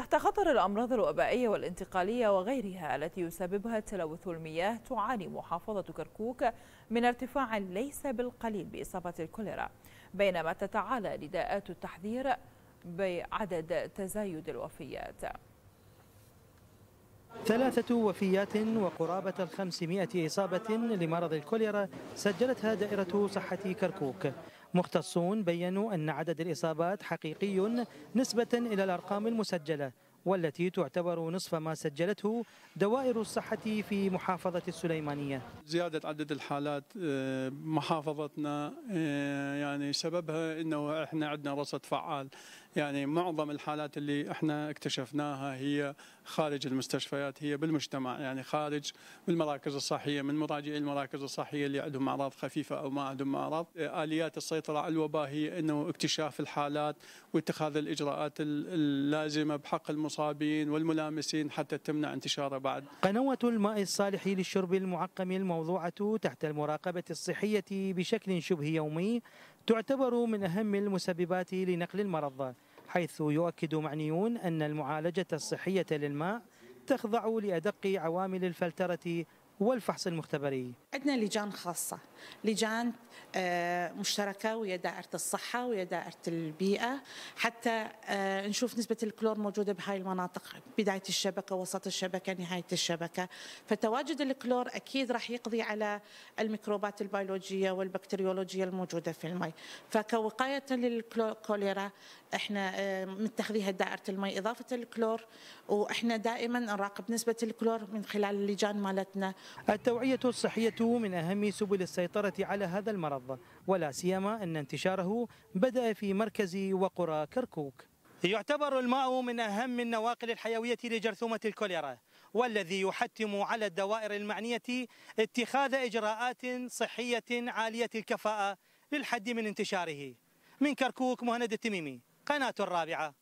تحت خطر الأمراض الوبائية والانتقالية وغيرها التي يسببها تلوث المياه تعاني محافظة كركوك من ارتفاع ليس بالقليل بإصابة الكوليرا بينما تتعالى نداءات التحذير بعدد تزايد الوفيات ثلاثة وفيات وقرابة الخمسمائة إصابة لمرض الكوليرا سجلتها دائرة صحة كركوك مختصون بيّنوا أن عدد الإصابات حقيقي نسبة إلى الأرقام المسجلة والتي تعتبر نصف ما سجلته دوائر الصحة في محافظة السليمانية زيادة عدد الحالات آه، محافظتنا آه، يعني سببها أنه إحنا عندنا رصد فعال يعني معظم الحالات اللي احنا اكتشفناها هي خارج المستشفيات هي بالمجتمع يعني خارج من المراكز الصحيه من مراجعي المراكز الصحيه اللي عندهم اعراض خفيفه او ما عندهم اعراض اليات السيطره على الوباء هي انه اكتشاف الحالات واتخاذ الاجراءات اللازمه بحق المصابين والملامسين حتى تمنع انتشاره بعد قنوه الماء الصالح للشرب المعقم الموضوعه تحت المراقبه الصحيه بشكل شبه يومي تعتبر من أهم المسببات لنقل المرض حيث يؤكد معنيون أن المعالجة الصحية للماء تخضع لأدق عوامل الفلترة والفحص المختبري عندنا لجان خاصة لجان آه، مشتركة ويا دائرة الصحة ويا دائرة البيئة حتى آه، نشوف نسبة الكلور موجودة بهاي المناطق بداية الشبكة وسط الشبكة نهاية الشبكة فتواجد الكلور أكيد راح يقضي على الميكروبات البيولوجية والبكتيريولوجية الموجودة في الماء فكوقاية للكوليرا احنا آه، متخذيها دائرة الماء إضافة الكلور واحنا دائما نراقب نسبة الكلور من خلال اللجان مالتنا التوعية الصحية من أهم سبل السيطرة على هذا المرض ولا سيما أن انتشاره بدأ في مركز وقرى كركوك يعتبر الماء من أهم النواقل الحيوية لجرثومة الكوليرا والذي يحتم على الدوائر المعنية اتخاذ إجراءات صحية عالية الكفاءة للحد من انتشاره من كركوك مهند التميمي قناة الرابعة